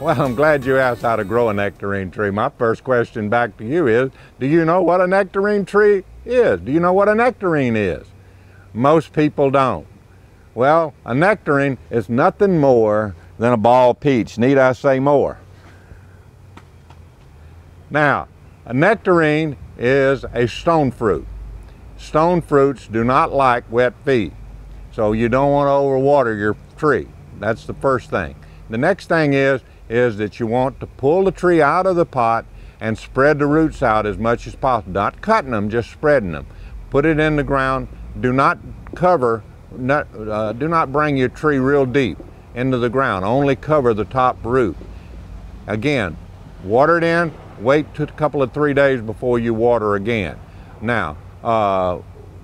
Well, I'm glad you asked how to grow a nectarine tree. My first question back to you is, do you know what a nectarine tree is? Do you know what a nectarine is? Most people don't. Well, a nectarine is nothing more than a ball peach. Need I say more? Now, a nectarine is a stone fruit. Stone fruits do not like wet feet, so you don't want to overwater your tree. That's the first thing. The next thing is is that you want to pull the tree out of the pot and spread the roots out as much as possible. Not cutting them, just spreading them. Put it in the ground. Do not cover, not, uh, do not bring your tree real deep into the ground. Only cover the top root. Again, water it in, wait a couple of three days before you water again. Now, uh,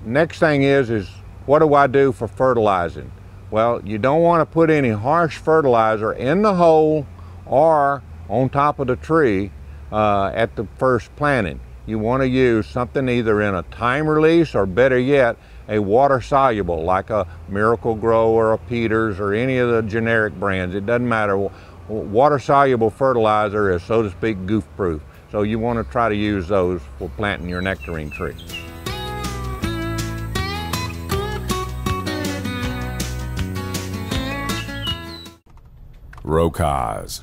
next thing is, is what do I do for fertilizing? Well, you don't want to put any harsh fertilizer in the hole or on top of the tree uh, at the first planting. You want to use something either in a time release or better yet, a water soluble like a miracle Grow or a Peters or any of the generic brands. It doesn't matter. Water soluble fertilizer is so to speak goof proof. So you want to try to use those for planting your nectarine tree. Rokas.